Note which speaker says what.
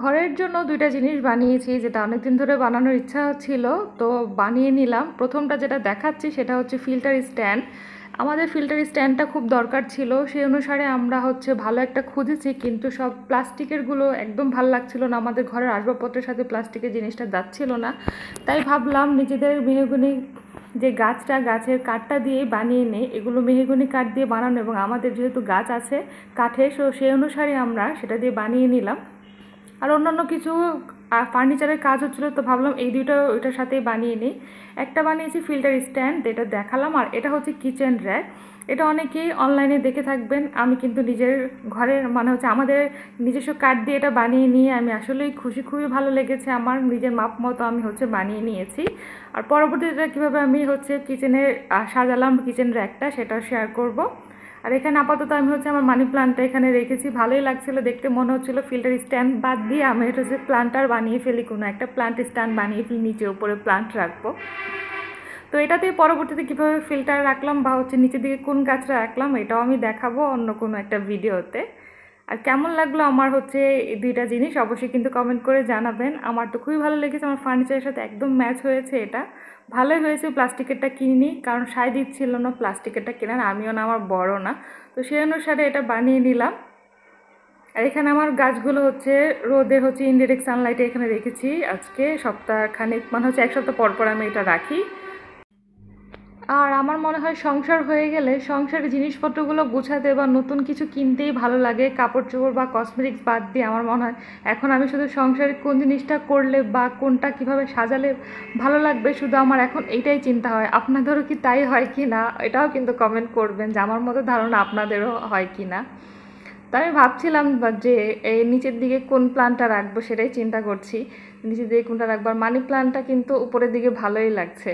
Speaker 1: ঘরের জন্য দুইটা জিনিস বানিয়েছি যেটা অনেকদিন ধরে বানানোর ইচ্ছা ছিল তো বানিয়ে নিলাম প্রথমটা যেটা দেখাচ্ছি সেটা হচ্ছে ফিল্টার স্ট্যান্ড আমাদের ফিল্টার স্ট্যান্ডটা খুব দরকার ছিল সেই অনুসারে আমরা হচ্ছে ভালো একটা খুঁজেছি কিন্তু সব প্লাস্টিকেরগুলো একদম ভালো লাগছিল না আমাদের ঘরের আসবাবপত্রের সাথে প্লাস্টিকের জিনিসটা যাচ্ছিল না তাই ভাবলাম নিজেদের মেহগুনি যে গাছটা গাছের কাঠটা দিয়ে বানিয়ে নেই এগুলো মেহগুনি কাঠ দিয়ে বানানো এবং আমাদের যেহেতু গাছ আছে কাঠে সো সেই অনুসারে আমরা সেটা দিয়ে বানিয়ে নিলাম আর অন্যান্য কিছু ফার্নিচারের কাজ হচ্ছিলো তো ভাবলাম এই দুইটা ওইটার সাথেই বানিয়ে নিই একটা বানিয়েছি ফিল্টার স্ট্যান্ড এটা দেখালাম আর এটা হচ্ছে কিচেন র্যাক এটা অনেকেই অনলাইনে দেখে থাকবেন আমি কিন্তু নিজের ঘরের মানে হচ্ছে আমাদের নিজস্ব কাঠ দিয়ে এটা বানিয়ে নিয়ে আমি আসলেই খুশি খুবই ভালো লেগেছে আমার নিজের মাপ মতো আমি হচ্ছে বানিয়ে নিয়েছি আর পরবর্তীতে কীভাবে আমি হচ্ছে কিচেনে সাজালাম কিচেন র্যাকটা সেটা শেয়ার করব আর এখানে আপাতত আমি হচ্ছে আমার মানি প্লান্টটা এখানে রেখেছি ভালোই লাগছিল দেখতে মনে হচ্ছিলো ফিল্টার স্ট্যান্ড বাদ দিয়ে আমি এটা হচ্ছে প্লান্টার বানিয়ে ফেলি কোনো একটা প্লান্ট স্ট্যান্ড বানিয়ে ফেলি নিচের উপরে প্লান্ট রাখবো তো এটাতে পরবর্তীতে কীভাবে ফিল্টার রাখলাম বা হচ্ছে নিচের দিকে কোন গাছটা রাখলাম এটাও আমি দেখাবো অন্য কোনো একটা ভিডিওতে আর কেমন লাগলো আমার হচ্ছে এই দুইটা জিনিস অবশ্যই কিন্তু কমেন্ট করে জানাবেন আমার তো খুবই ভালো লেগেছে আমার ফার্নিচারের সাথে একদম ম্যাচ হয়েছে এটা ভালোই হয়েছে প্লাস্টিকেরটা কিনিনি কারণ সাই দিচ্ছিল না প্লাস্টিকেরটা কেনার আমিও না আমার বড় না তো সেই অনুসারে এটা বানিয়ে নিলাম আর এখানে আমার গাছগুলো হচ্ছে রোদের হচ্ছে ইনডিরেক্ট সানলাইটে এখানে রেখেছি আজকে সপ্তাহখানেক মানে হচ্ছে এক সপ্তাহ পর পর আমি এটা রাখি আর আমার মনে হয় সংসার হয়ে গেলে সংসারের জিনিসপত্রগুলো গোছাতে বা নতুন কিছু কিনতেই ভালো লাগে কাপড় চোপড় বা কসমেটিক্স বাদ দিয়ে আমার মনে হয় এখন আমি শুধু সংসারে কোন জিনিসটা করলে বা কোনটা কিভাবে সাজালে ভালো লাগবে শুধু আমার এখন এইটাই চিন্তা হয় আপনাদেরও কি তাই হয় কি না এটাও কিন্তু কমেন্ট করবেন যে আমার মতো ধারণা আপনাদেরও হয় কি না তো আমি ভাবছিলাম যে এই নিচের দিকে কোন প্ল্যানটা রাখবো সেটাই চিন্তা করছি নিচের দিকে কোনটা রাখবো আর মানি প্ল্যানটা কিন্তু উপরের দিকে ভালোই লাগছে